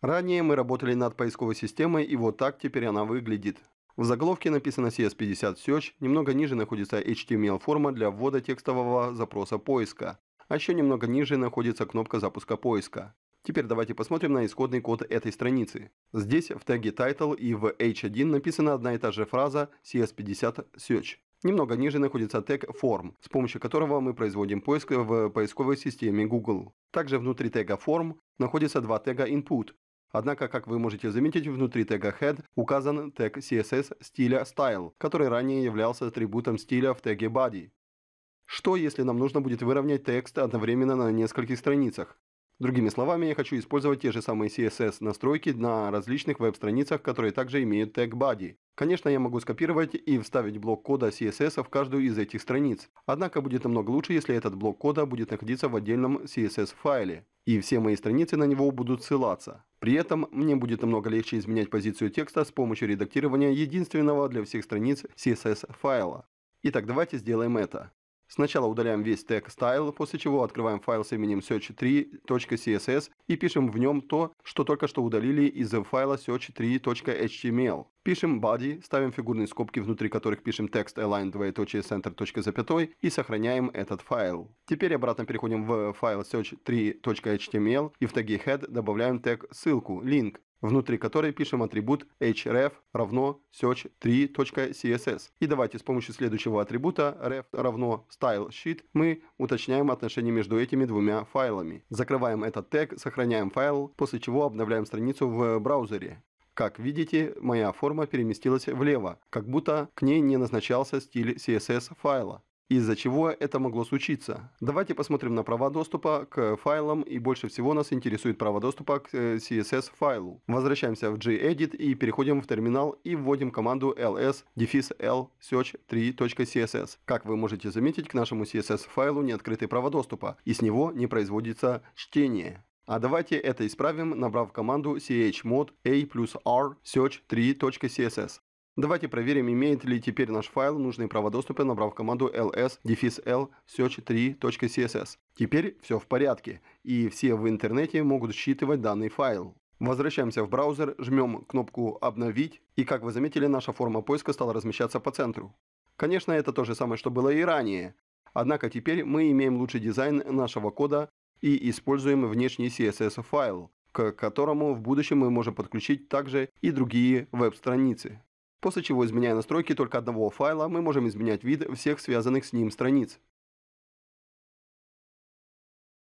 Ранее мы работали над поисковой системой, и вот так теперь она выглядит. В заголовке написано CS50 Search, немного ниже находится HTML-форма для ввода текстового запроса поиска. А еще немного ниже находится кнопка запуска поиска. Теперь давайте посмотрим на исходный код этой страницы. Здесь в теге title и в h1 написана одна и та же фраза CS50 Search. Немного ниже находится тег form, с помощью которого мы производим поиск в поисковой системе Google. Также внутри тега form находится два тега input, Однако, как вы можете заметить, внутри тега head указан тег CSS стиля style, который ранее являлся атрибутом стиля в теге body. Что, если нам нужно будет выровнять текст одновременно на нескольких страницах? Другими словами, я хочу использовать те же самые CSS-настройки на различных веб-страницах, которые также имеют тег body. Конечно, я могу скопировать и вставить блок кода CSS в каждую из этих страниц. Однако будет намного лучше, если этот блок кода будет находиться в отдельном CSS-файле, и все мои страницы на него будут ссылаться. При этом мне будет намного легче изменять позицию текста с помощью редактирования единственного для всех страниц CSS-файла. Итак, давайте сделаем это. Сначала удаляем весь тег style, после чего открываем файл с именем search3.css и пишем в нем то, что только что удалили из файла search3.html. Пишем body, ставим фигурные скобки, внутри которых пишем текст align двоеточие center запятой и сохраняем этот файл. Теперь обратно переходим в файл search3.html и в теге head добавляем тег ссылку, link, внутри которой пишем атрибут href равно search3.css. И давайте с помощью следующего атрибута ref равно style sheet мы уточняем отношение между этими двумя файлами. Закрываем этот тег, сохраняем файл, после чего обновляем страницу в браузере. Как видите, моя форма переместилась влево, как будто к ней не назначался стиль CSS файла из-за чего это могло случиться. Давайте посмотрим на права доступа к файлам и больше всего нас интересует право доступа к э, CSS файлу. Возвращаемся в gedit и переходим в терминал и вводим команду ls-l search3.css. Как вы можете заметить, к нашему CSS файлу не открыты права доступа и с него не производится чтение. А давайте это исправим, набрав команду chmod a plus r search3.css. Давайте проверим, имеет ли теперь наш файл нужные права доступа, набрав команду ls-l search3.css. Теперь все в порядке, и все в интернете могут считывать данный файл. Возвращаемся в браузер, жмем кнопку «Обновить», и, как вы заметили, наша форма поиска стала размещаться по центру. Конечно, это то же самое, что было и ранее. Однако теперь мы имеем лучший дизайн нашего кода и используем внешний CSS-файл, к которому в будущем мы можем подключить также и другие веб-страницы. После чего, изменяя настройки только одного файла, мы можем изменять вид всех связанных с ним страниц.